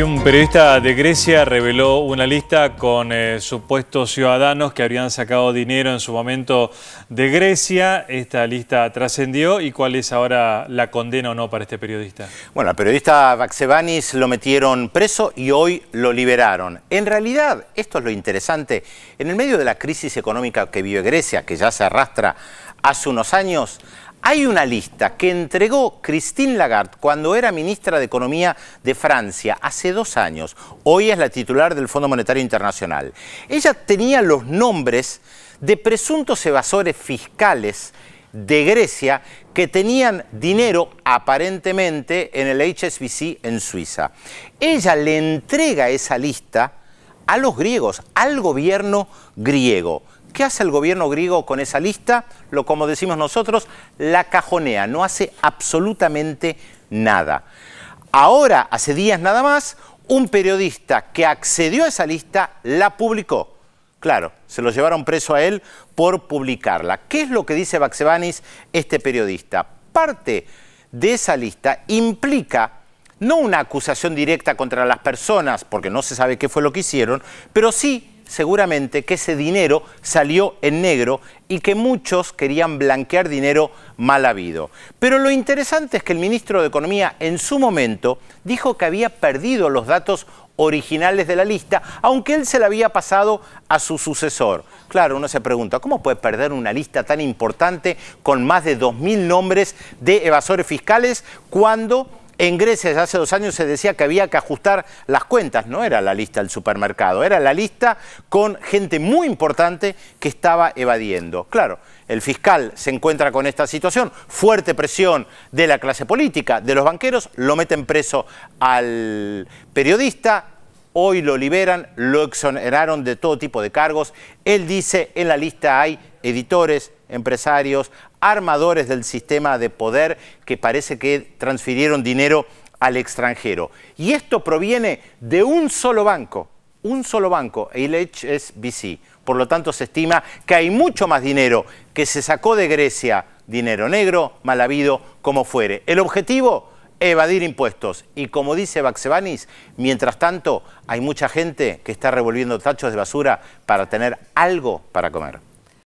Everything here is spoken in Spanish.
un periodista de Grecia reveló una lista con eh, supuestos ciudadanos que habrían sacado dinero en su momento de Grecia. Esta lista trascendió y cuál es ahora la condena o no para este periodista. Bueno, al periodista Vaxevanis lo metieron preso y hoy lo liberaron. En realidad, esto es lo interesante, en el medio de la crisis económica que vive Grecia, que ya se arrastra hace unos años, hay una lista que entregó Christine Lagarde cuando era ministra de Economía de Francia hace dos años. Hoy es la titular del Fondo Monetario Internacional. Ella tenía los nombres de presuntos evasores fiscales de Grecia que tenían dinero aparentemente en el HSBC en Suiza. Ella le entrega esa lista a los griegos, al gobierno griego. ¿Qué hace el gobierno griego con esa lista? Lo como decimos nosotros, la cajonea, no hace absolutamente nada. Ahora, hace días nada más, un periodista que accedió a esa lista la publicó. Claro, se lo llevaron preso a él por publicarla. ¿Qué es lo que dice Baxevanis, este periodista? Parte de esa lista implica no una acusación directa contra las personas, porque no se sabe qué fue lo que hicieron, pero sí seguramente que ese dinero salió en negro y que muchos querían blanquear dinero mal habido. Pero lo interesante es que el ministro de Economía en su momento dijo que había perdido los datos originales de la lista, aunque él se la había pasado a su sucesor. Claro, uno se pregunta, ¿cómo puede perder una lista tan importante con más de 2.000 nombres de evasores fiscales cuando en Grecia hace dos años se decía que había que ajustar las cuentas, no era la lista del supermercado, era la lista con gente muy importante que estaba evadiendo. Claro, el fiscal se encuentra con esta situación, fuerte presión de la clase política, de los banqueros, lo meten preso al periodista, hoy lo liberan, lo exoneraron de todo tipo de cargos. Él dice, en la lista hay editores, empresarios, armadores del sistema de poder que parece que transfirieron dinero al extranjero. Y esto proviene de un solo banco, un solo banco, el HSBC. Por lo tanto, se estima que hay mucho más dinero que se sacó de Grecia, dinero negro, mal habido, como fuere. El objetivo, evadir impuestos. Y como dice Baxevanis, mientras tanto, hay mucha gente que está revolviendo tachos de basura para tener algo para comer.